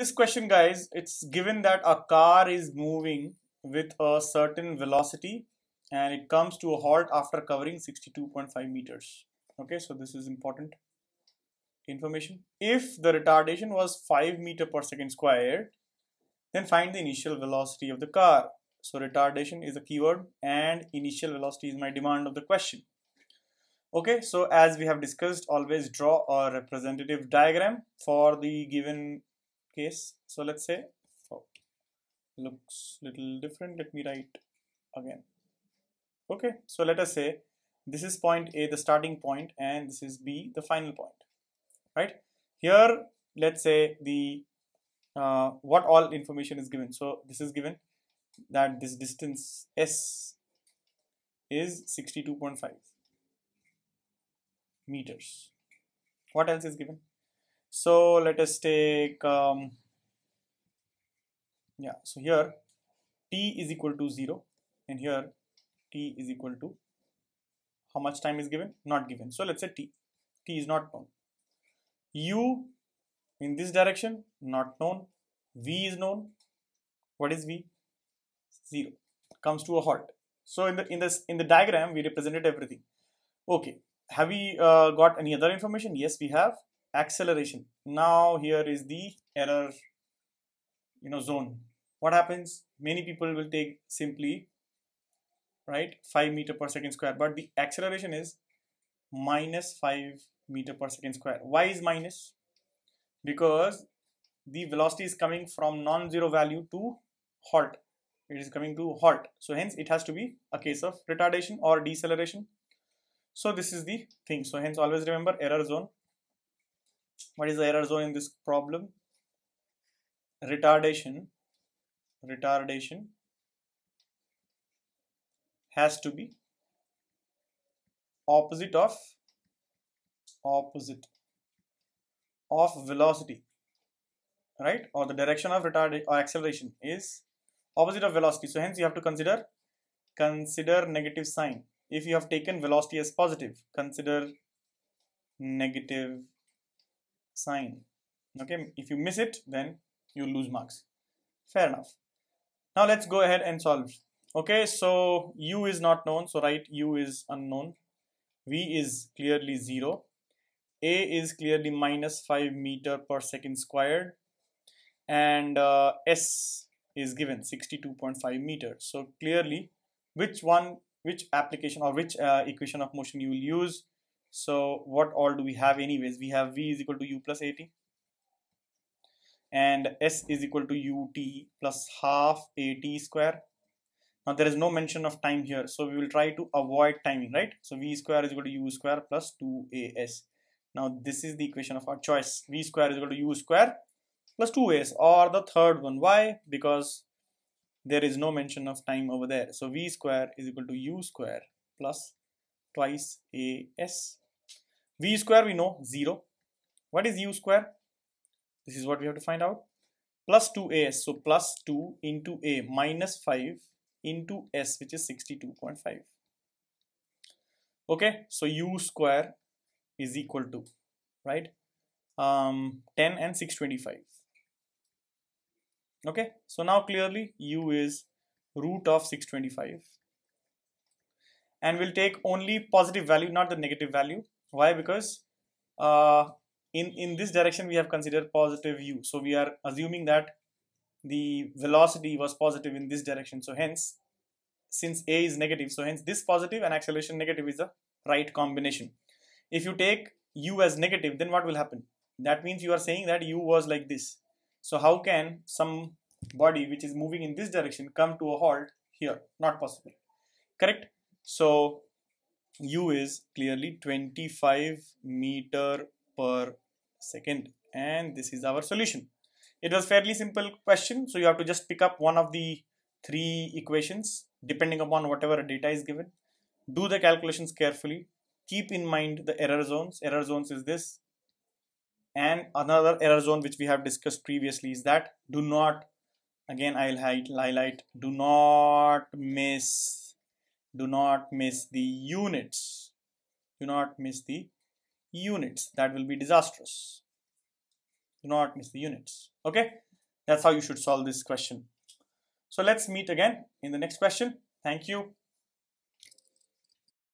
This question, guys, it's given that a car is moving with a certain velocity and it comes to a halt after covering 62.5 meters. Okay, so this is important information. If the retardation was 5 meter per second squared, then find the initial velocity of the car. So retardation is a keyword and initial velocity is my demand of the question. Okay, so as we have discussed, always draw a representative diagram for the given case so let's say oh, looks little different let me write again okay so let us say this is point a the starting point and this is b the final point right here let's say the uh, what all information is given so this is given that this distance s is 62.5 meters what else is given so let us take, um, yeah, so here t is equal to 0 and here t is equal to how much time is given? Not given. So let's say t, t is not known. u in this direction, not known. v is known. What is v? 0. Comes to a halt. So in the in this in the diagram we represented everything. Okay, have we uh, got any other information? Yes, we have acceleration now here is the error you know zone what happens many people will take simply right 5 meter per second square but the acceleration is minus 5 meter per second square why is minus because the velocity is coming from non-zero value to halt it is coming to halt so hence it has to be a case of retardation or deceleration so this is the thing so hence always remember error zone what is the error zone in this problem retardation retardation has to be opposite of opposite of velocity right or the direction of retardation or acceleration is opposite of velocity so hence you have to consider consider negative sign if you have taken velocity as positive consider negative sign. Okay, if you miss it, then you lose marks. Fair enough. Now let's go ahead and solve. Okay, so u is not known, so write u is unknown. v is clearly 0. a is clearly minus 5 meter per second squared. And uh, s is given 62.5 meter. So clearly, which one, which application or which uh, equation of motion you will use so what all do we have anyways? We have V is equal to U plus AT and S is equal to UT plus half AT square. Now there is no mention of time here. So we will try to avoid timing, right? So V square is equal to U square plus 2AS. Now this is the equation of our choice. V square is equal to U square plus 2AS or the third one. Why? Because there is no mention of time over there. So V square is equal to U square plus twice AS v square we know 0. What is u square? This is what we have to find out. Plus 2a, so plus 2 into a minus 5 into s which is 62.5. Okay, so u square is equal to, right, um, 10 and 625. Okay, so now clearly u is root of 625 and we'll take only positive value not the negative value why because uh, in in this direction we have considered positive u so we are assuming that the velocity was positive in this direction so hence since a is negative so hence this positive and acceleration negative is the right combination if you take u as negative then what will happen that means you are saying that u was like this so how can some body which is moving in this direction come to a halt here not possible correct so u is clearly 25 meter per second and this is our solution it was fairly simple question so you have to just pick up one of the three equations depending upon whatever data is given do the calculations carefully keep in mind the error zones error zones is this and another error zone which we have discussed previously is that do not again i'll highlight do not miss do not miss the units do not miss the units that will be disastrous do not miss the units okay that's how you should solve this question so let's meet again in the next question thank you